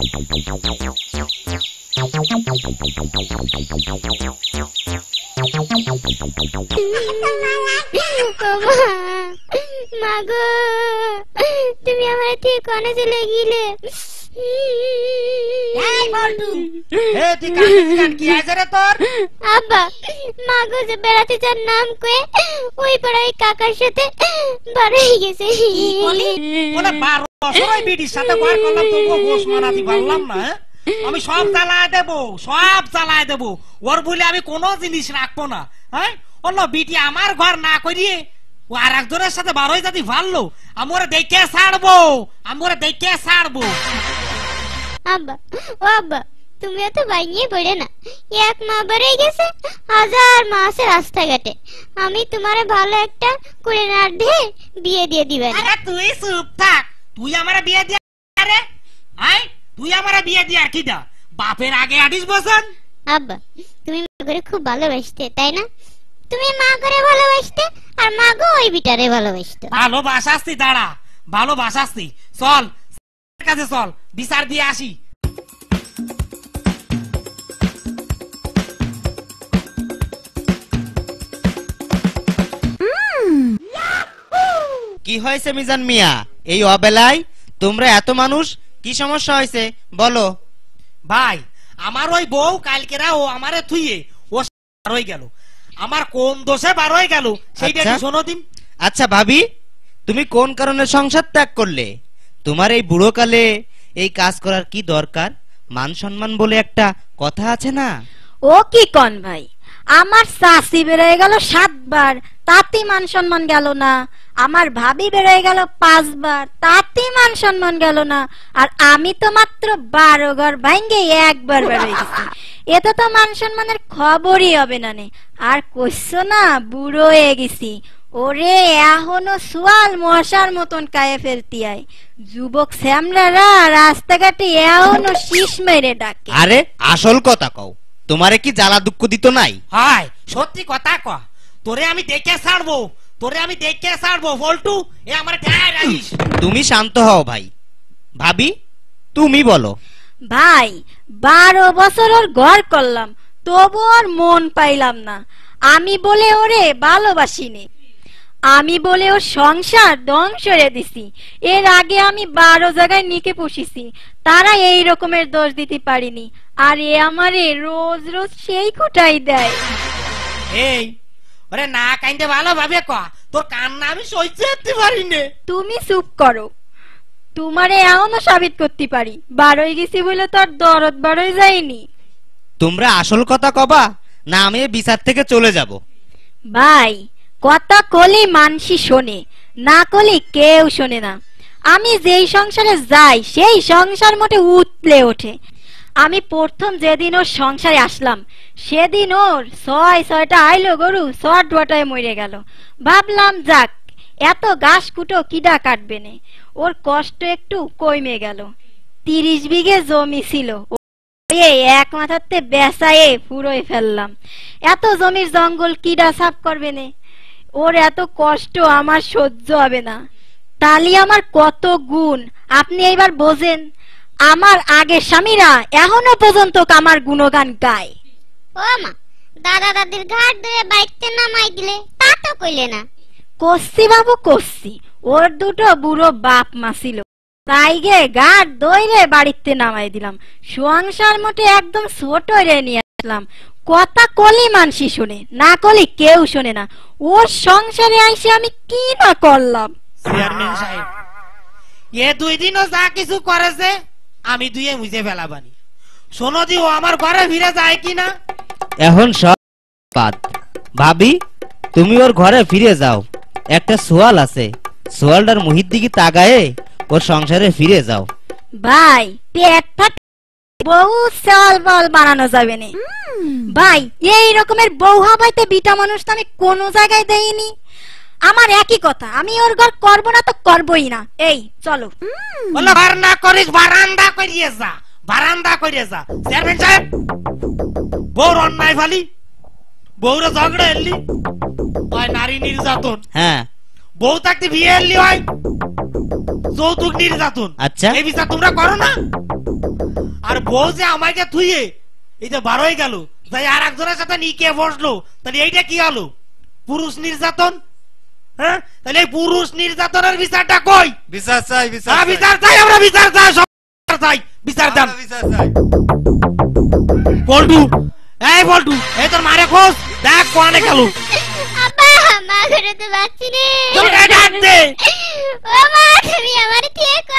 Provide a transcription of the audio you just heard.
মাগো তুমি আমার থেকে কনে চলে গেলে হ্যাঁ? আমি সব চালায় দেব সব চালায় দেব ওর বলে আমি কোনো জিনিস রাখবো না হ্যাঁ অন্য বিটি আমার ঘর না করিয়ে ও আর একজনের সাথে বারোই যদি ভাললো আমরা দেখে ছাড়বো আমরা দেখে ছাড়বো আব্বা ও আব্বা তুমি এত বাইনিয়ে পড়ে না এক মা বেড়ে গেছে হাজার আমি তোমার ভালো একটা করে না বিয়ে দিয়ে দিবে তুই চুপ থাক তুই আমার বিয়ে দিয়ে আই তুই আমার বিয়ে দিয়ে আর বাপের আগে আটিস বসন আব্বা তুমি মা করে খুব ভালোবাসতে তাই না তুমি মা করে ভালোবাসতে আর মা গো ওই বিটারে ভালোবাসতে ভালোবাসাস্তি দাঁড়া ভালোবাসাস্তি চল কাছে চল বিচার দিয়ে আসি কি হয়েছে মিজান মিয়া এই অবেলায় তোমরা এত মানুষ কি সমস্যা হয়েছে বলো ভাই আমার ওই বউ কালকেরা ও আমার থুইয়ে ও বার হয়ে গেল আমার কোন দোষে বার হয়ে গেল সেইটা আচ্ছা। শোনো দিন আচ্ছা ভাবি তুমি কোন কারণে সংসার ত্যাগ করলে তোমার এই বুড়োকালে এই কাজ করার কি দরকার মান সম্মান বলে একটা কথা আছে না ও কি কন ভাই আমার শাশি বেড়ে গেল সাতবার তাতে মান সম্মান গেল না আমার ভাবি বেড়ে গেল পাঁচবার তাতে মান সম্মান গেল না আর আমি তো মাত্র বারো ঘর ভাঙ্গে একবার বেড়েছি গেছি এতে তো মান সম্মানের খবরই হবে না আর কইস না বুড়ো হয়ে গেছি ওরে এখনো সোয়াল মশার মতন কায়ে ফেলতি আয় যুবক শ্যামলারা রাস্তাঘাটে এখনো শীষ মেরে ডাকে আরে আসল কথা কও তোমারে কি জ্বালা দুঃখ দিত নাই হায় সত্যি কথা ক তোরে আমি দেখে ছাড়বো তোরে আমি দেখে ছাড়বো বলটু এ আমার ঢায় রাখিস তুমি শান্ত হও ভাই ভাবি তুমি বলো ভাই বারো বছর ওর ঘর করলাম তবু ওর মন পাইলাম না আমি বলে ওরে ভালোবাসিনি আমি বলে ওর সংসার ধ্বংস রে দিছি এর আগে আমি বারো জায়গায় নিকে পুষিছি তারা এই রকমের দোষ দিতে পারিনি আর এ আমারে রোজ রোজ সেই কোটাই দেয় এই ওরে না কাইন্দে ভালো ভাবে ক তোর কান্না আমি সহ্য করতে পারি না তুমি চুপ করো তোমারে এমনও সাবিত করতে পারি বারোই গেছি বলে তো আর দরদ বারোই যায়নি তোমরা আসল কথা কবা না আমি বিচার থেকে চলে যাব ভাই কথা কলি মানসি শোনে না কলি কেউ শোনে না আমি যেই সংসারে যাই সেই সংসার মোটে উতলে ওঠে আমি প্রথম যেদিন ওর সংসারে আসলাম সেদিন ওর ছয় ছয়টা আইলো গরু ছট বটায় মরে গেল ভাবলাম যাক এত গাছ কুটো কিডা কাটবে নে ওর কষ্ট একটু কমে গেল তিরিশ বিঘে জমি ছিল এক মাথাতে বেসায়ে পুরোই ফেললাম এত জমির জঙ্গল কিডা সাফ করবে নে ওর এত কষ্ট আমার সহ্য হবে না তালি আমার কত গুণ আপনি এইবার বোঝেন আমার আগে স্বামীরা এখনো পর্যন্ত আমার গুণগান গায় ও মা দাদা দাদির ঘাট ধরে বাইতে নামাই দিলে তা তো কইলে না কস্তি বাবু কস্তি ওর দুটো বুড়ো বাপ মা ছিল তাই গে গাড় দইরে বাড়িতে নামাই দিলাম সুয়াংশার মোটে একদম ছোট রে নিয়ে আসলাম কথা কলি মানসি শুনে না কলি কেউ শুনে না ওর সংসারে আইসে আমি কি না করলাম চেয়ারম্যান সাহেব এ দুই দিনও যা কিছু করেছে আমি দুয়ে মুজে ফেলাবানি শোনো দি ও আমার ঘরে ফিরে যায় কি না এখন সব পাত ভাবি তুমি ওর ঘরে ফিরে যাও একটা সোয়াল আছে সোয়ালটার মুহির দিকে তাকায়ে ওর সংসারে ফিরে যাও ভাই পেট ফাট বউ সাল বল বানানো যাবে নি ভাই এই রকমের বউ হাবাইতে বিটা মানুষ আমি কোন জায়গায় দেইনি আমার একই কথা আমি ওর ঘর করব না তো করবই না এই চলো বলো বার না করিস বারান্দা করিয়ে যা বারান্দা করিয়ে যা চেয়ারম্যান সাহেব বউর অন্যায় ফালি বউরা ঝগড়া এলি নারী নির্যাতন হ্যাঁ বউ থাকতে বিয়ে এলি হয় যৌতুক নির্যাতন আচ্ছা এই বিচার তোমরা করো না আর বউ যে আমাকে থুয়ে এই যে বারোই গেল তাই আর একজনের সাথে নিকে বসলো তাহলে এইটা কি হলো পুরুষ নির্যাতন হ্যাঁ তাহলে এই পুরুষ নির্যাতনের বিচারটা কই বিচার চাই বিচার বিচার চাই আমরা বিচার চাই সব বিচার চাই বিচার দাম চাই বল্টু এই বল্টু এই তোর মারে খোঁজ দেখ কোয়ানে গেল মা ঘুরতে পারছি না ও মা তুমি আমার ঠিক